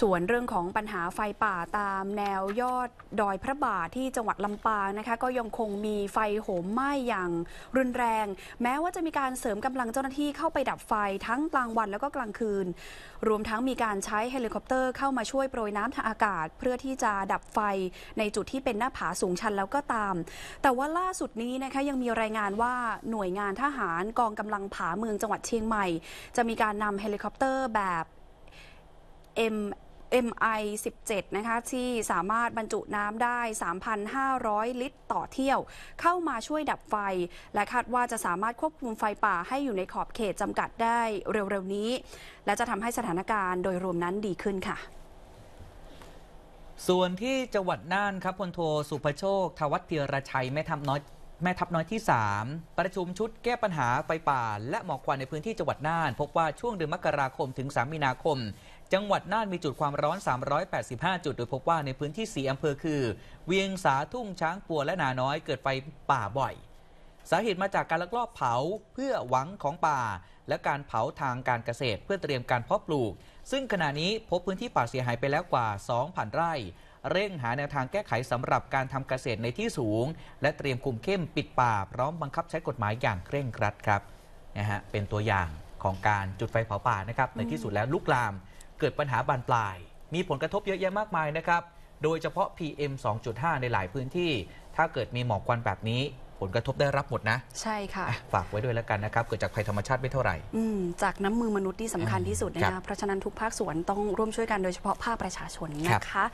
ส่วนเรื่องของปัญหาไฟป่าตามแนวยอดดอยพระบาทที่จังหวัดลำปางนะคะก็ยังคงมีไฟโหมไหม้อย่างรุนแรง แม้ว่าจะมีการเสริมกำลังเจ้าหน้าที่เข้าไปดับไฟทั้งกลางวันแล้วก็กลางคืน รวมทั้งมีการใช้เฮลิคอปเตอร์เข้ามาช่วยโปรยน้ำทางอากาศเพื่อที่จะดับไฟในจุดที่เป็นหน้าผาสูงชันแล้วก็ตาม แต่ว่าล่าสุดนี้นะคะยังมีรายงานว่าหน่วยงานทหารกองกำลังผาเมืองจังหวัดเชียงใหม่ จะมีการนำเฮลิคอปเตอร์แบบ M MI17 นะคะ ที่สามารถบรรจุน้ำได้ 3,500 ลิตรต่อเที่ยว เข้ามาช่วยดับไฟ และคาดว่าจะสามารถควบคุมไฟป่าให้อยู่ในขอบเขตจำกัดได้เร็วๆนี้ และจะทำให้สถานการณ์โดยรวมนั้นดีขึ้นค่ะ ส่วนที่จังหวัดน่านครับ พลโทสุภโชค ทวัตเพียรชัย แม่ทัพน้อย แม่ทัพน้อยที่ 3 ประชุมชุดแก้ปัญหาไฟป่า และหมอกควันในพื้นที่จังหวัดน่าน พบว่าช่วงเดือนมกราคมถึง 3มีนาคมจังหวัดน่านมีจุดความร้อน 385 จุด โดยพบว่าในพื้นที่ 4 อำเภอคือเวียงสาทุ่งช้างปัวและนาน้อยเกิดไฟป่าบ่อย สาเหตุมาจากการลักลอบเผาเพื่อหวังของป่า และการเผาทางการเกษตร เพื่อเตรียมการเพาะปลูก ซึ่งขณะนี้พบพื้นที่ป่าเสียหายไปแล้วกว่า 2,000 ไร่ เร่งหาแนวทางแก้ไขสำหรับการทำเกษตรในที่สูง และเตรียมคุมเข้มปิดป่าพร้อมบังคับใช้กฎหมายอย่างเคร่งครัดครับนะฮะเป็นตัวอย่างของการจุดไฟเผาป่านะครับในที่สุดแล้วลุกลามเกิดปัญหาบานปลาย มีผลกระทบเยอะแยะมากมายนะครับ โดยเฉพาะ PM 2.5 ในหลายพื้นที่ ถ้าเกิดมีหมอกควันแบบนี้ ผลกระทบได้รับหมดนะ ใช่ค่ะ ฝากไว้ด้วยแล้วกันนะครับ เกิดจากภัยธรรมชาติไม่เท่าไหร่จากน้ำมือมนุษย์ที่สำคัญที่สุดนะคะเพราะฉะนั้นทุกภาคส่วนต้องร่วมช่วยกันโดยเฉพาะภาคประชาชนนะคะ